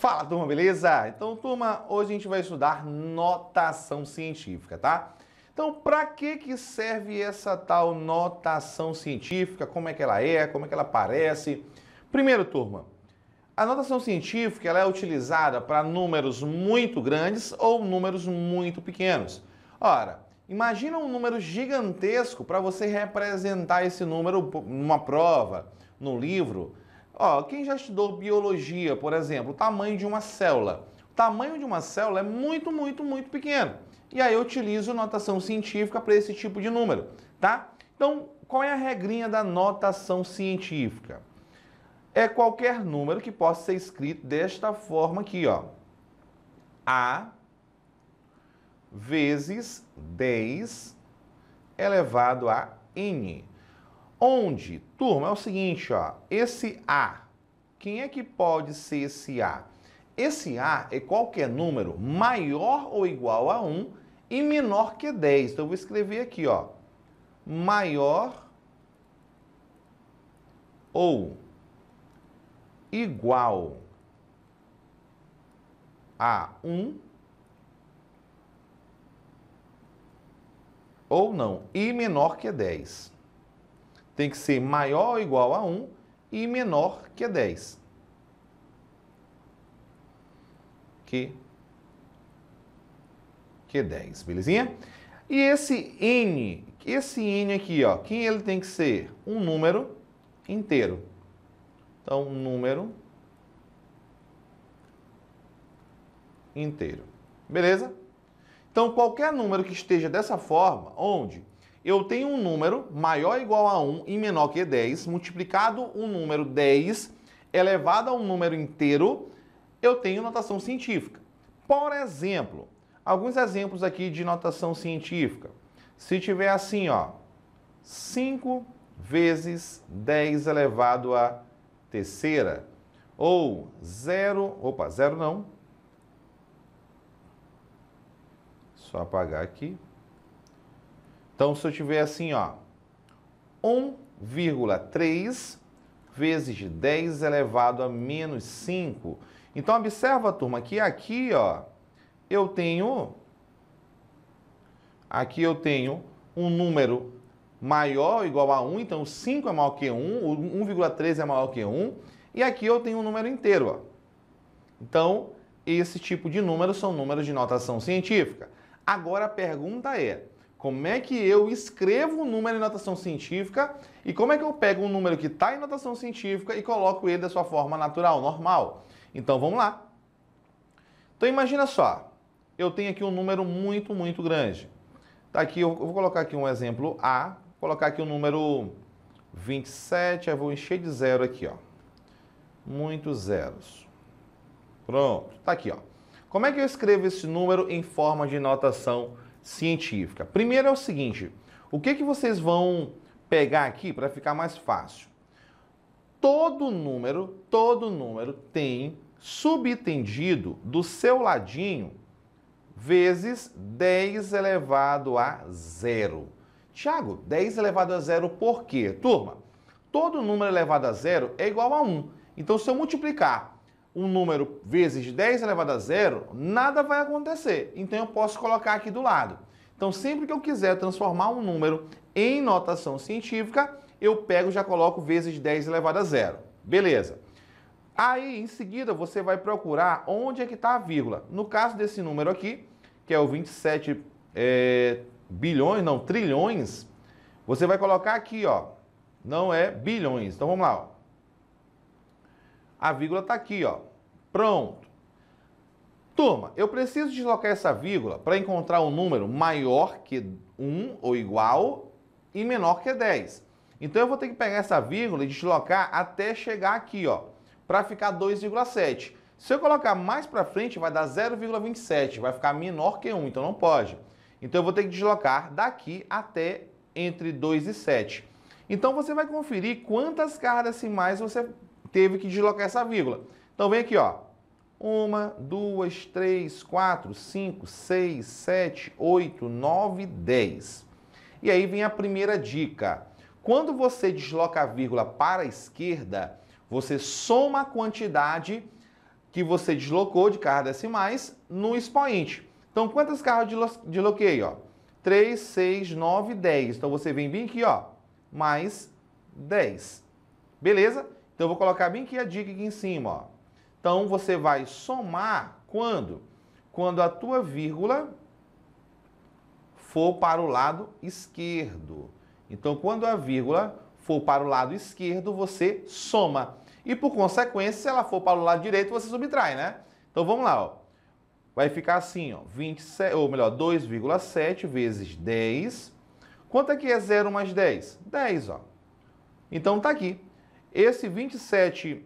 Fala turma, beleza? Então turma, hoje a gente vai estudar notação científica, tá? Então, para que que serve essa tal notação científica? Como é que ela é? Como é que ela aparece? Primeiro, turma, a notação científica ela é utilizada para números muito grandes ou números muito pequenos. Ora, imagina um número gigantesco para você representar esse número numa prova, num livro, Ó, quem já estudou biologia, por exemplo, o tamanho de uma célula. O tamanho de uma célula é muito, muito, muito pequeno. E aí eu utilizo notação científica para esse tipo de número, tá? Então, qual é a regrinha da notação científica? É qualquer número que possa ser escrito desta forma aqui, ó. A vezes 10 elevado a n. Onde? Turma, é o seguinte, ó, esse A, quem é que pode ser esse A? Esse A é qualquer número maior ou igual a 1 e menor que 10. Então, eu vou escrever aqui, ó, maior ou igual a 1 ou não, e menor que 10 tem que ser maior ou igual a 1 e menor que 10. Que, que 10, é belezinha? E esse n, esse n aqui, ó, quem ele tem que ser? Um número inteiro. Então, um número inteiro. Beleza? Então, qualquer número que esteja dessa forma, onde eu tenho um número maior ou igual a 1 e menor que 10, multiplicado um número 10 elevado a um número inteiro, eu tenho notação científica. Por exemplo, alguns exemplos aqui de notação científica. Se tiver assim, ó, 5 vezes 10 elevado a terceira, ou 0, opa, 0 não. Só apagar aqui, então, se eu tiver assim, ó, 1,3 vezes 10 elevado a menos 5. Então, observa, turma, que aqui, ó, eu tenho... Aqui eu tenho um número maior ou igual a 1, então 5 é maior que 1, 1,3 é maior que 1, e aqui eu tenho um número inteiro. Ó. Então, esse tipo de números são números de notação científica. Agora a pergunta é, como é que eu escrevo um número em notação científica e como é que eu pego um número que está em notação científica e coloco ele da sua forma natural, normal? Então vamos lá. Então imagina só, eu tenho aqui um número muito, muito grande. Tá aqui, eu vou colocar aqui um exemplo A, colocar aqui o um número 27, Eu vou encher de zero aqui, ó. Muitos zeros. Pronto, tá aqui, ó. Como é que eu escrevo esse número em forma de notação científica? científica. Primeiro é o seguinte, o que, que vocês vão pegar aqui para ficar mais fácil? Todo número, todo número tem subtendido do seu ladinho vezes 10 elevado a zero. Tiago, 10 elevado a zero por quê? Turma, todo número elevado a zero é igual a 1. Então, se eu multiplicar um número vezes 10 elevado a zero, nada vai acontecer. Então eu posso colocar aqui do lado. Então sempre que eu quiser transformar um número em notação científica, eu pego e já coloco vezes 10 elevado a zero. Beleza. Aí, em seguida, você vai procurar onde é que está a vírgula. No caso desse número aqui, que é o 27 é, bilhões, não, trilhões, você vai colocar aqui, ó. Não é bilhões. Então vamos lá, ó. A vírgula está aqui, ó. Pronto. Turma, eu preciso deslocar essa vírgula para encontrar um número maior que 1 ou igual e menor que 10. Então eu vou ter que pegar essa vírgula e deslocar até chegar aqui, ó, para ficar 2,7. Se eu colocar mais para frente, vai dar 0,27, vai ficar menor que 1, então não pode. Então eu vou ter que deslocar daqui até entre 2 e 7. Então você vai conferir quantas cargas decimais você teve que deslocar essa vírgula. Então vem aqui, ó. Uma, duas, três, quatro, cinco, seis, sete, oito, nove, dez. E aí vem a primeira dica. Quando você desloca a vírgula para a esquerda, você soma a quantidade que você deslocou de carros decimais no expoente. Então, quantas carros desloquei? Ó? 3, 6, 9, 10. Então, você vem bem aqui, ó, mais 10. Beleza? Então eu vou colocar bem aqui a dica aqui em cima, ó. Então você vai somar quando? Quando a tua vírgula for para o lado esquerdo. Então quando a vírgula for para o lado esquerdo, você soma. E por consequência, se ela for para o lado direito, você subtrai, né? Então vamos lá, ó. Vai ficar assim, ó, 27, ou melhor, 2,7 vezes 10. Quanto é que é 0 mais 10? 10, ó. Então tá aqui. Esse 27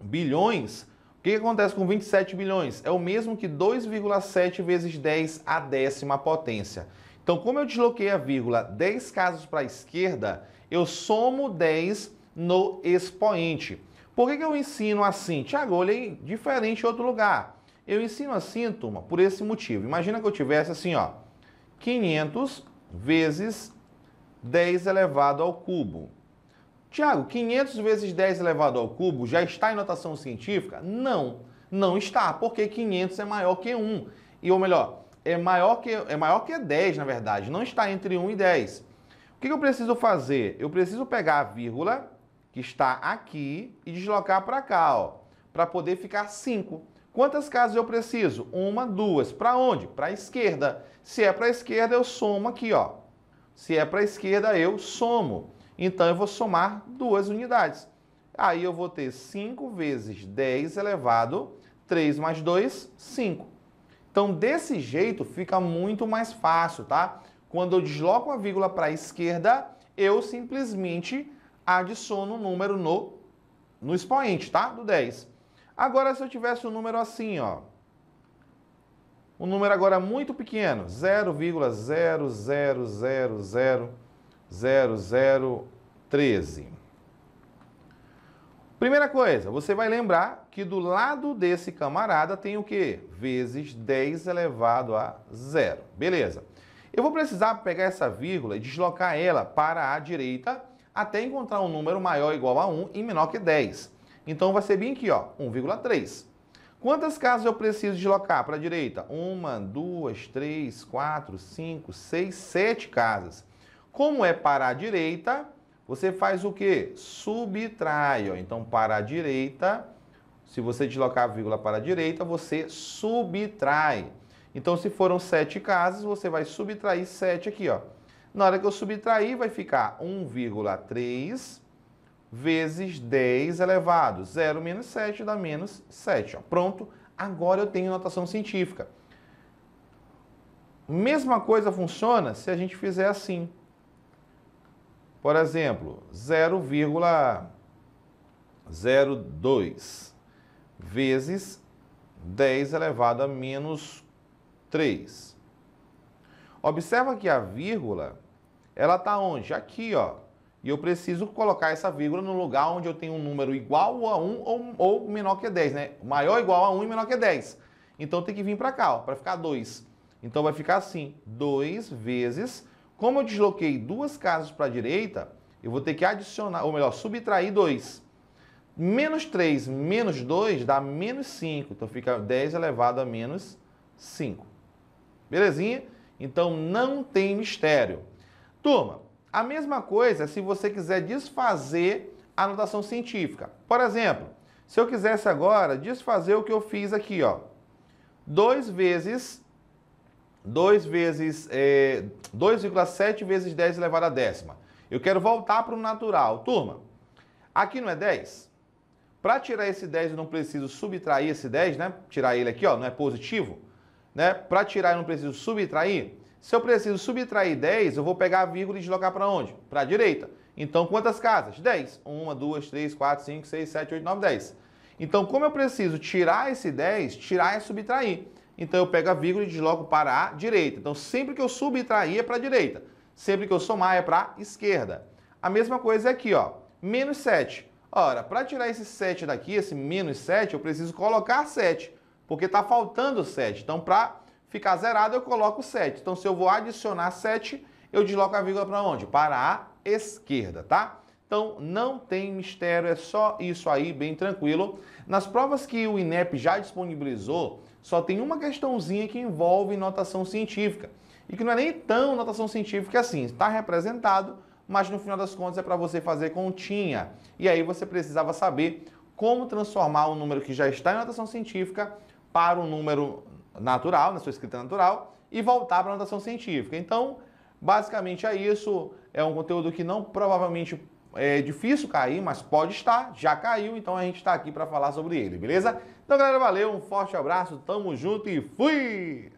bilhões, o que acontece com 27 bilhões? É o mesmo que 2,7 vezes 10 a décima potência. Então, como eu desloquei a vírgula 10 casos para a esquerda, eu somo 10 no expoente. Por que, que eu ensino assim? Tiago, olhei diferente em outro lugar. Eu ensino assim, turma, por esse motivo. Imagina que eu tivesse assim, ó, 500 vezes 10 elevado ao cubo. Tiago, 500 vezes 10 elevado ao cubo já está em notação científica? Não, não está, porque 500 é maior que 1. E ou melhor, é maior que, é maior que 10, na verdade, não está entre 1 e 10. O que eu preciso fazer? Eu preciso pegar a vírgula, que está aqui, e deslocar para cá, ó, para poder ficar 5. Quantas casas eu preciso? Uma, duas. Para onde? Para a esquerda. Se é para a esquerda, eu somo aqui, ó. Se é para a esquerda, eu somo. Então eu vou somar duas unidades. Aí eu vou ter 5 vezes 10 elevado, 3 mais 2, 5. Então desse jeito fica muito mais fácil, tá? Quando eu desloco a vírgula para a esquerda, eu simplesmente adiciono um número no, no expoente, tá? Do 10. Agora se eu tivesse um número assim, ó, um número agora muito pequeno, 0,0000 0013. Primeira coisa, você vai lembrar que do lado desse camarada tem o quê? Vezes 10 elevado a zero. Beleza. Eu vou precisar pegar essa vírgula e deslocar ela para a direita até encontrar um número maior ou igual a 1 e menor que 10. Então vai ser bem aqui, ó, 1,3. Quantas casas eu preciso deslocar para a direita? 1, 2, 3, 4, 5, 6, 7 casas. Como é para a direita, você faz o que? Subtrai. Ó. Então, para a direita, se você deslocar a vírgula para a direita, você subtrai. Então, se foram sete casas, você vai subtrair sete aqui. Ó. Na hora que eu subtrair, vai ficar 1,3 vezes 10 elevado. 0 menos 7 dá menos 7. Ó. Pronto, agora eu tenho notação científica. Mesma coisa funciona se a gente fizer assim. Por exemplo, 0,02 vezes 10 elevado a menos 3. Observa que a vírgula, ela está onde? Aqui, ó. E eu preciso colocar essa vírgula no lugar onde eu tenho um número igual a 1 ou, ou menor que 10, né? Maior ou igual a 1 e menor que 10. Então tem que vir para cá, ó, para ficar 2. Então vai ficar assim, 2 vezes como eu desloquei duas casas para a direita, eu vou ter que adicionar, ou melhor, subtrair 2. Menos 3 menos 2 dá menos 5. Então fica 10 elevado a menos 5. Belezinha? Então não tem mistério. Turma, a mesma coisa se você quiser desfazer a notação científica. Por exemplo, se eu quisesse agora desfazer o que eu fiz aqui, ó. 2 vezes 2 vezes é, 2,7 vezes 10 elevado à décima. Eu quero voltar para o natural. Turma, aqui não é 10? Para tirar esse 10, eu não preciso subtrair esse 10, né? Tirar ele aqui, ó, não é positivo? Né? Para tirar, eu não preciso subtrair? Se eu preciso subtrair 10, eu vou pegar a vírgula e deslocar para onde? Para a direita. Então, quantas casas? 10. 1, 2, 3, 4, 5, 6, 7, 8, 9, 10. Então, como eu preciso tirar esse 10, tirar é subtrair então eu pego a vírgula e desloco para a direita. Então, sempre que eu subtrair é para a direita. Sempre que eu somar é para a esquerda. A mesma coisa é aqui, ó. Menos 7. Ora, para tirar esse 7 daqui, esse menos 7, eu preciso colocar 7, porque está faltando 7. Então, para ficar zerado, eu coloco 7. Então, se eu vou adicionar 7, eu desloco a vírgula para onde? Para a esquerda, tá? Então, não tem mistério, é só isso aí, bem tranquilo. Nas provas que o INEP já disponibilizou, só tem uma questãozinha que envolve notação científica. E que não é nem tão notação científica assim. Está representado, mas no final das contas é para você fazer continha. E aí você precisava saber como transformar um número que já está em notação científica para um número natural, na sua escrita natural, e voltar para a notação científica. Então, basicamente é isso. É um conteúdo que não provavelmente é difícil cair, mas pode estar, já caiu, então a gente está aqui para falar sobre ele, beleza? Então, galera, valeu, um forte abraço, tamo junto e fui!